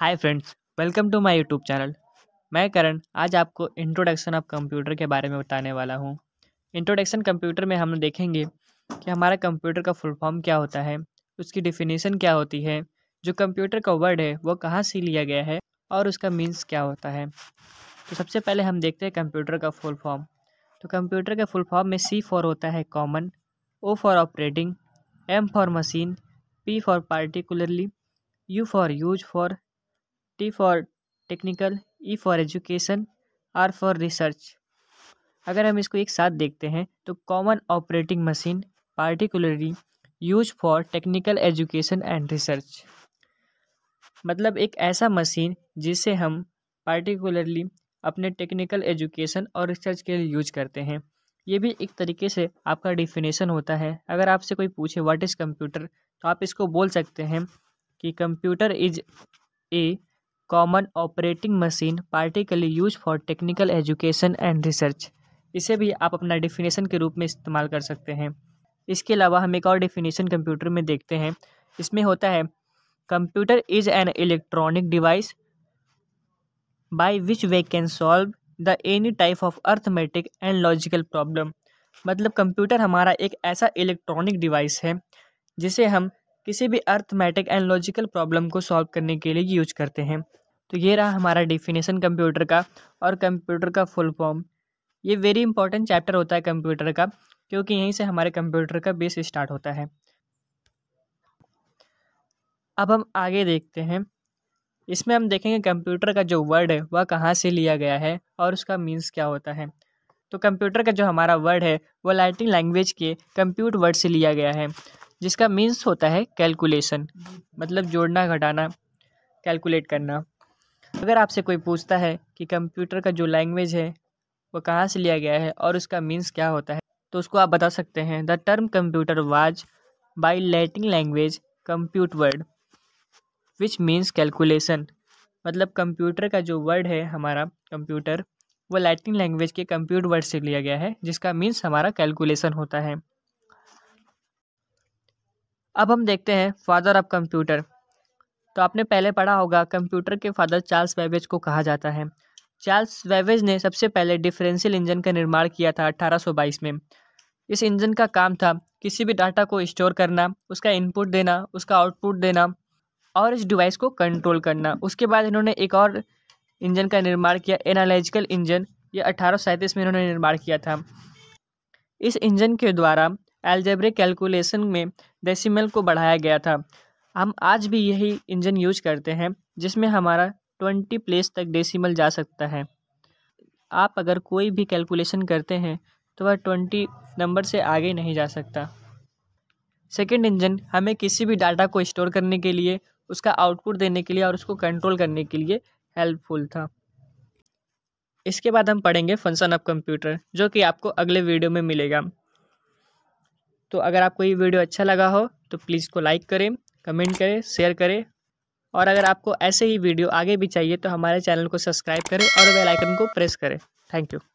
hi friends welcome to my YouTube channel मैं करण आज आपको इंट्रोडक्शन ऑफ कंप्यूटर के बारे में बताने वाला हूँ इंट्रोडक्शन कंप्यूटर में हम देखेंगे कि हमारा कंप्यूटर का फुल फॉर्म क्या होता है उसकी डिफ़िनेशन क्या होती है जो कंप्यूटर का वर्ड है वो कहाँ से लिया गया है और उसका मीन्स क्या होता है तो सबसे पहले हम देखते हैं कंप्यूटर का फुल फॉर्म तो कंप्यूटर के फुल फॉर्म में सी फॉर होता है common O for operating M for machine P for particularly U for use for T for technical E for education R for research अगर हम इसको एक साथ देखते हैं तो common operating machine particularly use for technical education and research मतलब एक ऐसा मशीन जिसे हम पार्टिकुलरली अपने टेक्निकल एजुकेशन और रिसर्च के लिए यूज करते हैं ये भी एक तरीके से आपका डिफिनेशन होता है अगर आपसे कोई पूछे व्हाट इज़ कंप्यूटर तो आप इसको बोल सकते हैं कि computer is a common operating machine particularly use for technical education and research इसे भी आप अपना डिफिनेशन के रूप में इस्तेमाल कर सकते हैं इसके अलावा हम एक और डिफिनेशन कंप्यूटर में देखते हैं इसमें होता है computer is an electronic device by which we can solve the any type of arithmetic and logical problem मतलब कंप्यूटर हमारा एक ऐसा इलेक्ट्रॉनिक डिवाइस है जिसे हम किसी भी अर्थमेटिक एंड लॉजिकल प्रॉब्लम को सॉल्व करने के लिए यूज करते हैं तो ये रहा हमारा डिफिनेशन कंप्यूटर का और कंप्यूटर का फुल फॉर्म ये वेरी इंपॉर्टेंट चैप्टर होता है कंप्यूटर का क्योंकि यहीं से हमारे कंप्यूटर का बेस स्टार्ट होता है अब हम आगे देखते हैं इसमें हम देखेंगे कंप्यूटर का जो वर्ड है वह कहाँ से लिया गया है और उसका मीन्स क्या होता है तो कंप्यूटर का जो हमारा वर्ड है वह लाइटिंग लैंग्वेज के कंप्यूट वर्ड से लिया गया है जिसका मीन्स होता है कैलकुलेशन मतलब जोड़ना घटाना कैलकुलेट करना अगर आपसे कोई पूछता है कि कंप्यूटर का जो लैंग्वेज है वो कहाँ से लिया गया है और उसका मीन्स क्या होता है तो उसको आप बता सकते हैं the term computer was by Latin language compute word which means calculation मतलब कंप्यूटर का जो वर्ड है हमारा कंप्यूटर वो लैटिन लैंग्वेज के कंप्यूट वर्ड से लिया गया है जिसका मीन्स हमारा कैलकुलेशन होता है अब हम देखते हैं फादर ऑफ कंप्यूटर तो आपने पहले पढ़ा होगा कंप्यूटर के फादर चार्ल्स वेवेज को कहा जाता है चार्ल्स वेवेज ने सबसे पहले डिफरेंशियल इंजन का निर्माण किया था 1822 में इस इंजन का काम था किसी भी डाटा को स्टोर करना उसका इनपुट देना उसका आउटपुट देना और इस डिवाइस को कंट्रोल करना उसके बाद इन्होंने एक और इंजन का निर्माण किया एनालॉजिकल इंजन ये अठारह में इन्होंने निर्माण किया था इस इंजन के द्वारा एल्जेब्रिक कैलकुलेशन में डेसीमल को बढ़ाया गया था हम आज भी यही इंजन यूज करते हैं जिसमें हमारा ट्वेंटी प्लेस तक डेसिमल जा सकता है आप अगर कोई भी कैलकुलेशन करते हैं तो वह ट्वेंटी नंबर से आगे नहीं जा सकता सेकेंड इंजन हमें किसी भी डाटा को स्टोर करने के लिए उसका आउटपुट देने के लिए और उसको कंट्रोल करने के लिए हेल्पफुल था इसके बाद हम पढ़ेंगे फंक्शन ऑफ कंप्यूटर जो कि आपको अगले वीडियो में मिलेगा तो अगर आपको ये वीडियो अच्छा लगा हो तो प्लीज़ को लाइक करें कमेंट करें शेयर करें और अगर आपको ऐसे ही वीडियो आगे भी चाहिए तो हमारे चैनल को सब्सक्राइब करें और बेल आइकन को प्रेस करें थैंक यू